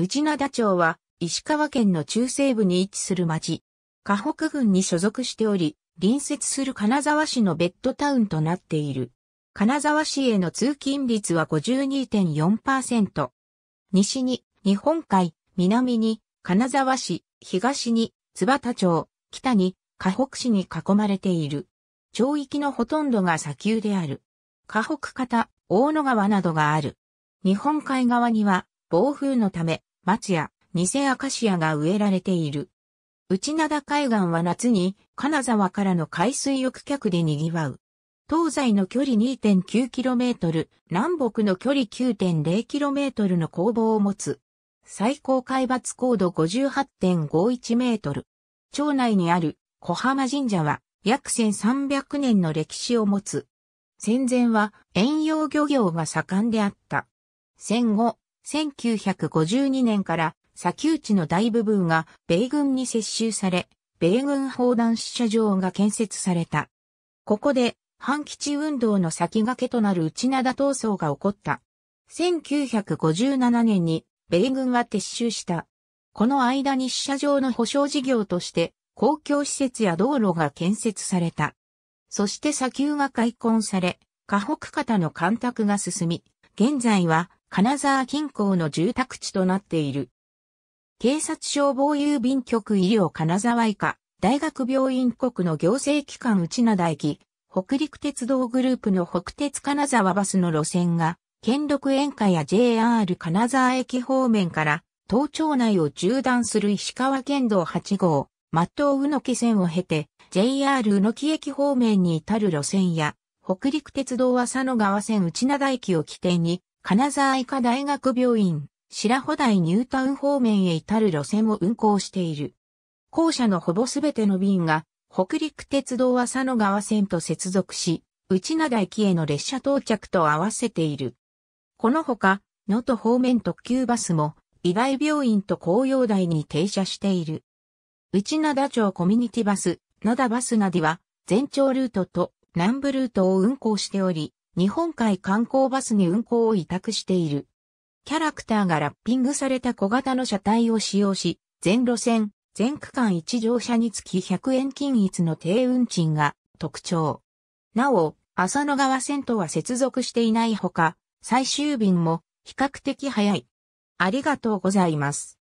内灘町は石川県の中西部に位置する町。河北郡に所属しており、隣接する金沢市のベッドタウンとなっている。金沢市への通勤率は52.4%。西に日本海、南に金沢市、東に津畑町、北に河北市に囲まれている。町域のほとんどが砂丘である。河北方、大野川などがある。日本海側には暴風のため松屋、偽アカシアが植えられている。内灘海岸は夏に金沢からの海水浴客で賑わう。東西の距離 2.9km、南北の距離 9.0km の工房を持つ。最高海抜高度58.51メートル。町内にある小浜神社は約1300年の歴史を持つ。戦前は遠洋漁業が盛んであった。戦後、1952年から砂丘地の大部分が米軍に接収され、米軍砲弾試射場が建設された。ここで反基地運動の先駆けとなる内灘闘争が起こった。1957年に米軍は撤収した。この間に試射場の保障事業として公共施設や道路が建設された。そして砂丘が開墾され、河北方の干拓が進み、現在は金沢近郊の住宅地となっている。警察消防郵便局医療金沢以下、大学病院国の行政機関内灘駅、北陸鉄道グループの北鉄金沢バスの路線が、県六園下や JR 金沢駅方面から、東町内を縦断する石川県道8号、末東宇野木線を経て、JR 宇野木駅方面に至る路線や、北陸鉄道浅野川線内灘駅を起点に、金沢医科大学病院、白穂台ニュータウン方面へ至る路線を運行している。校舎のほぼすべての便が、北陸鉄道浅野川線と接続し、内灘駅への列車到着と合わせている。このほか、能登方面特急バスも、医大病院と紅葉台に停車している。内灘町コミュニティバス、灘バスなどは、全長ルートと南部ルートを運行しており、日本海観光バスに運行を委託している。キャラクターがラッピングされた小型の車体を使用し、全路線、全区間1乗車につき100円均一の低運賃が特徴。なお、浅野川線とは接続していないほか、最終便も比較的早い。ありがとうございます。